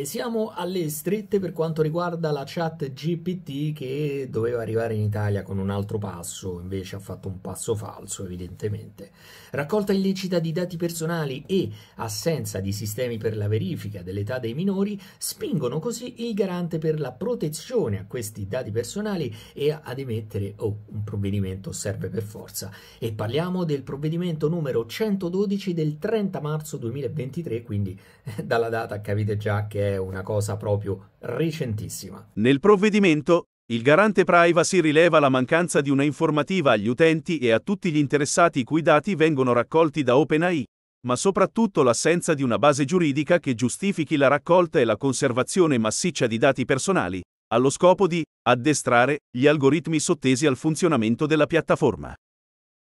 E siamo alle strette per quanto riguarda la chat GPT che doveva arrivare in Italia con un altro passo, invece ha fatto un passo falso evidentemente. Raccolta illecita di dati personali e assenza di sistemi per la verifica dell'età dei minori spingono così il garante per la protezione a questi dati personali e ad emettere oh, un provvedimento serve per forza. E parliamo del provvedimento numero 112 del 30 marzo 2023, quindi eh, dalla data capite già che è è una cosa proprio recentissima. Nel provvedimento, il garante privacy rileva la mancanza di una informativa agli utenti e a tutti gli interessati i cui dati vengono raccolti da OpenAI, ma soprattutto l'assenza di una base giuridica che giustifichi la raccolta e la conservazione massiccia di dati personali, allo scopo di addestrare gli algoritmi sottesi al funzionamento della piattaforma.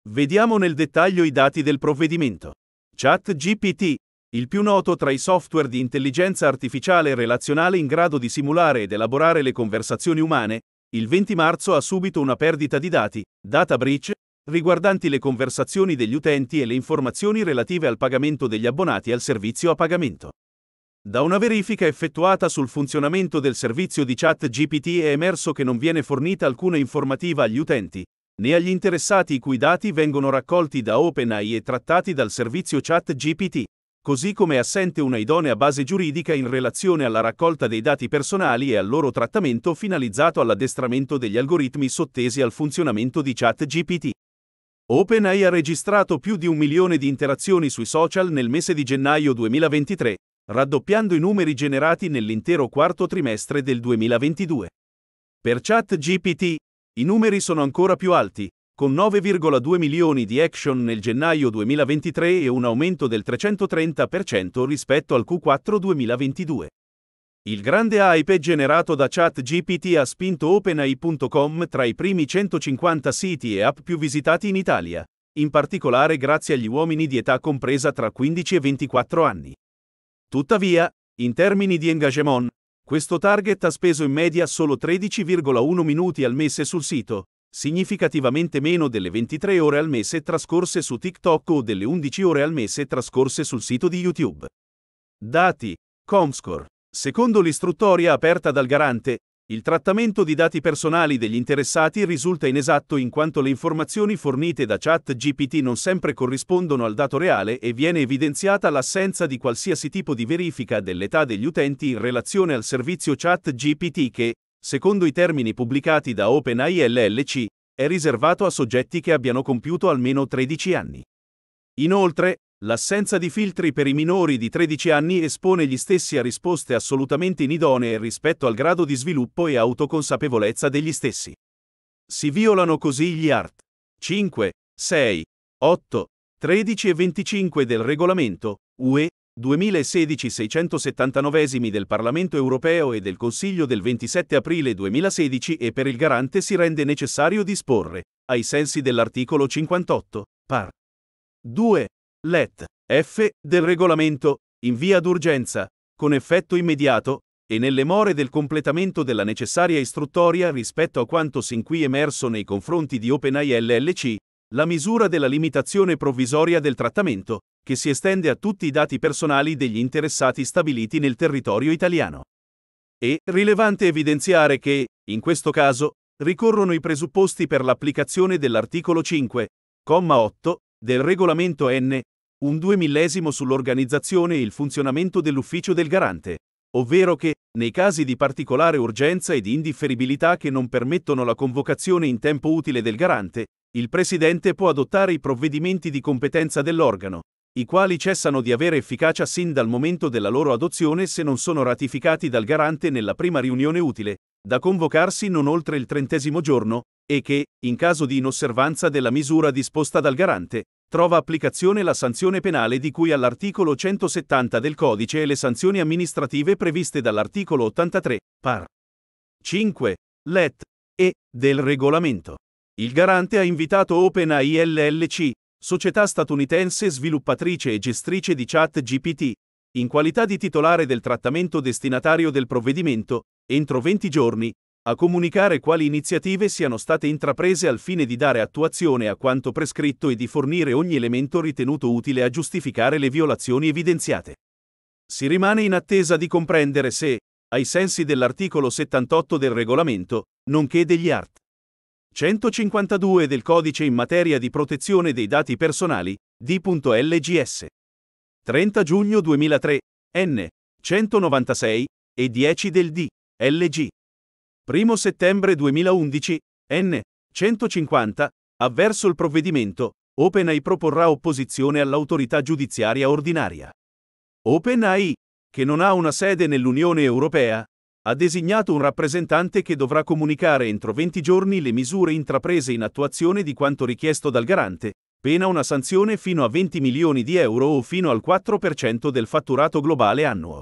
Vediamo nel dettaglio i dati del provvedimento. ChatGPT, il più noto tra i software di intelligenza artificiale relazionale in grado di simulare ed elaborare le conversazioni umane, il 20 marzo ha subito una perdita di dati, data breach, riguardanti le conversazioni degli utenti e le informazioni relative al pagamento degli abbonati al servizio a pagamento. Da una verifica effettuata sul funzionamento del servizio di chat GPT è emerso che non viene fornita alcuna informativa agli utenti, né agli interessati i cui dati vengono raccolti da OpenAI e trattati dal servizio chat GPT così come è assente una idonea base giuridica in relazione alla raccolta dei dati personali e al loro trattamento finalizzato all'addestramento degli algoritmi sottesi al funzionamento di ChatGPT. OpenAI ha registrato più di un milione di interazioni sui social nel mese di gennaio 2023, raddoppiando i numeri generati nell'intero quarto trimestre del 2022. Per ChatGPT, i numeri sono ancora più alti, con 9,2 milioni di action nel gennaio 2023 e un aumento del 330% rispetto al Q4 2022. Il grande hype generato da ChatGPT ha spinto OpenAI.com tra i primi 150 siti e app più visitati in Italia, in particolare grazie agli uomini di età compresa tra 15 e 24 anni. Tuttavia, in termini di engagement, questo target ha speso in media solo 13,1 minuti al mese sul sito, significativamente meno delle 23 ore al mese trascorse su TikTok o delle 11 ore al mese trascorse sul sito di YouTube. Dati, Comscore. Secondo l'istruttoria aperta dal garante, il trattamento di dati personali degli interessati risulta inesatto in quanto le informazioni fornite da chat GPT non sempre corrispondono al dato reale e viene evidenziata l'assenza di qualsiasi tipo di verifica dell'età degli utenti in relazione al servizio chat GPT che, secondo i termini pubblicati da OpenAI LLC, è riservato a soggetti che abbiano compiuto almeno 13 anni. Inoltre, l'assenza di filtri per i minori di 13 anni espone gli stessi a risposte assolutamente inidonee rispetto al grado di sviluppo e autoconsapevolezza degli stessi. Si violano così gli art. 5, 6, 8, 13 e 25 del regolamento UE 2016 679 del Parlamento europeo e del Consiglio del 27 aprile 2016 e per il garante si rende necessario disporre, ai sensi dell'articolo 58, par. 2. Let. F. del regolamento, in via d'urgenza, con effetto immediato, e nelle more del completamento della necessaria istruttoria rispetto a quanto sin qui emerso nei confronti di OpenAI LLC, la misura della limitazione provvisoria del trattamento, che si estende a tutti i dati personali degli interessati stabiliti nel territorio italiano. E, rilevante evidenziare che, in questo caso, ricorrono i presupposti per l'applicazione dell'articolo 5, comma 8, del regolamento N, un duemillesimo sull'organizzazione e il funzionamento dell'ufficio del garante ovvero che, nei casi di particolare urgenza e di indifferibilità che non permettono la convocazione in tempo utile del garante, il Presidente può adottare i provvedimenti di competenza dell'organo, i quali cessano di avere efficacia sin dal momento della loro adozione se non sono ratificati dal garante nella prima riunione utile, da convocarsi non oltre il trentesimo giorno, e che, in caso di inosservanza della misura disposta dal garante, trova applicazione la sanzione penale di cui all'articolo 170 del codice e le sanzioni amministrative previste dall'articolo 83, par. 5, let, e, del regolamento. Il garante ha invitato OpenAI LLC, società statunitense sviluppatrice e gestrice di chat GPT, in qualità di titolare del trattamento destinatario del provvedimento, entro 20 giorni, a comunicare quali iniziative siano state intraprese al fine di dare attuazione a quanto prescritto e di fornire ogni elemento ritenuto utile a giustificare le violazioni evidenziate. Si rimane in attesa di comprendere se, ai sensi dell'articolo 78 del regolamento, nonché degli art. 152 del codice in materia di protezione dei dati personali, D.LGS. 30 giugno 2003, N. 196 e 10 del D. LG. 1 settembre 2011, n. 150, avverso il provvedimento, OpenAI proporrà opposizione all'autorità giudiziaria ordinaria. OpenAI, che non ha una sede nell'Unione Europea, ha designato un rappresentante che dovrà comunicare entro 20 giorni le misure intraprese in attuazione di quanto richiesto dal garante, pena una sanzione fino a 20 milioni di euro o fino al 4% del fatturato globale annuo.